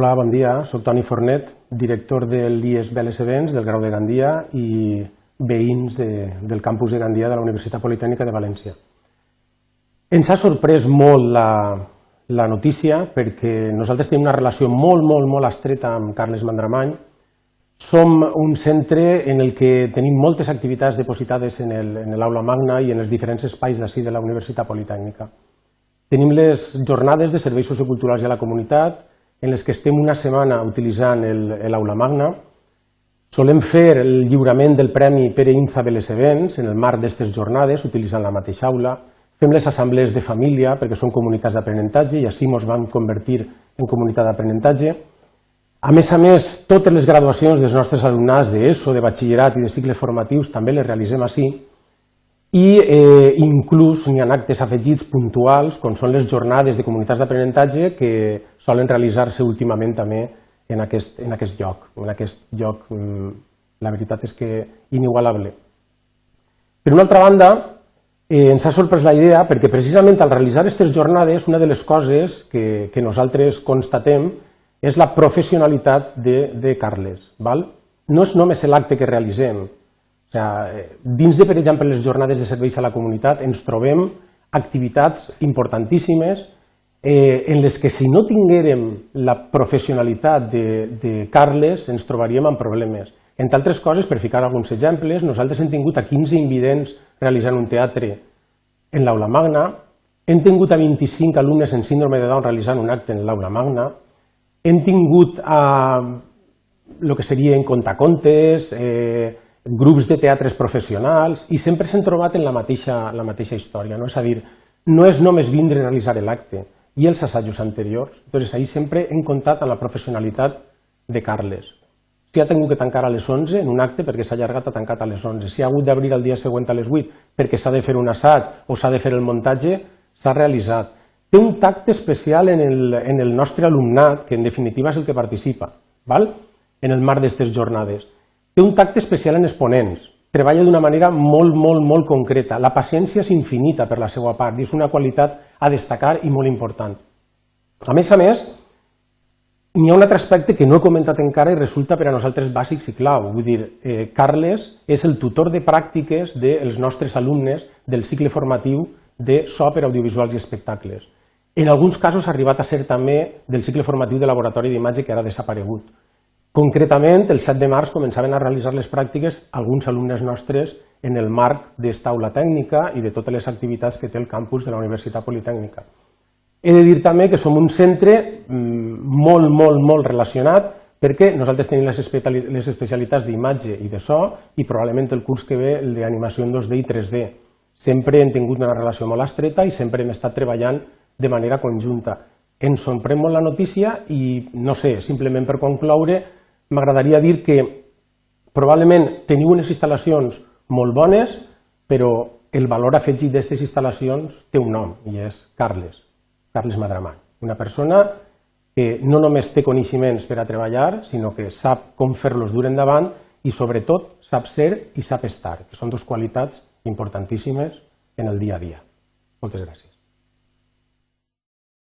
Hola, bon dia. Soc Toni Fornet, director de l'IES Beles Events del Grau de Gandia i veïns de, del campus de Gandia de la Universitat Politècnica de València. Ens ha sorprès molt la, la notícia perquè nosaltres tenim una relació molt, molt, molt estreta amb Carles Mandramany. Som un centre en el que tenim moltes activitats depositades en l'aula magna i en els diferents espais d'ací de la Universitat Politècnica. Tenim les jornades de serveis socioculturals i a la comunitat, en les que estem una setmana utilitzant l'aula magna. Solem fer el lliurament del Premi Pere Inza Events en el marc d'aquestes jornades, utilitzant la mateixa aula. Fem les assemblees de família perquè són comunitats d'aprenentatge i així ens vam convertir en comunitat d'aprenentatge. A més a més, totes les graduacions dels nostres alumnats d'ESO, de batxillerat i de cicles formatius també les realitzem així i eh, inclús n'hi ha actes afegits puntuals, com són les jornades de comunitats d'aprenentatge que solen realitzar-se últimament també en aquest, en aquest lloc, en aquest lloc, mm, la veritat és que inigualable. Per una altra banda, eh, ens ha sorprès la idea perquè precisament al realitzar aquestes jornades una de les coses que, que nosaltres constatem és la professionalitat de, de Carles. Val? No és només l'acte que realitzem, Eh, dins de, per exemple, les jornades de serveis a la comunitat ens trobem activitats importantíssimes eh, en les que si no tinguérem la professionalitat de, de Carles ens trobaríem amb problemes. Entre altres coses, per ficar alguns exemples, nosaltres hem tingut a 15 invidents realitzant un teatre en l'aula magna, hem tingut a 25 alumnes en síndrome de Down realitzant un acte en l'aula magna, hem tingut a el que serien contacontes, eh, grups de teatres professionals i sempre s'han trobat en la mateixa, la mateixa història, no? és a dir, no és només vindre a realitzar l'acte i els assajos anteriors, doncs ahir sempre hem comptat amb la professionalitat de Carles. Si ha tingut que tancar a les 11 en un acte perquè s'ha allargat ha tancat a les 11, si ha hagut d'obrir el dia següent a les 8 perquè s'ha de fer un assaig o s'ha de fer el muntatge, s'ha realitzat. Té un tacte especial en el, en el nostre alumnat, que en definitiva és el que participa, val? en el marc d'aquestes jornades. Té un tacte especial en exponents. Treballa d'una manera molt, molt, molt concreta. La paciència és infinita per la seva part i és una qualitat a destacar i molt important. A més a més, n'hi ha un altre aspecte que no he comentat encara i resulta per a nosaltres bàsic i clau. Vull dir, eh, Carles és el tutor de pràctiques dels nostres alumnes del cicle formatiu de so per audiovisuals i espectacles. En alguns casos ha arribat a ser també del cicle formatiu de laboratori d'imatge que ara ha desaparegut. Concretament, el 7 de març començaven a realitzar les pràctiques alguns alumnes nostres en el marc d'esta aula tècnica i de totes les activitats que té el campus de la Universitat Politècnica. He de dir també que som un centre mm, molt, molt, molt relacionat perquè nosaltres tenim les especialitats d'imatge i de so i probablement el curs que ve el d'animació en 2D i 3D. Sempre hem tingut una relació molt estreta i sempre hem estat treballant de manera conjunta. Ens sorprèn molt la notícia i, no sé, simplement per concloure, m'agradaria dir que probablement teniu unes instal·lacions molt bones, però el valor afegit d'aquestes instal·lacions té un nom i és Carles, Carles Madramà, una persona que no només té coneixements per a treballar, sinó que sap com fer-los dur endavant i sobretot sap ser i sap estar, que són dues qualitats importantíssimes en el dia a dia. Moltes gràcies.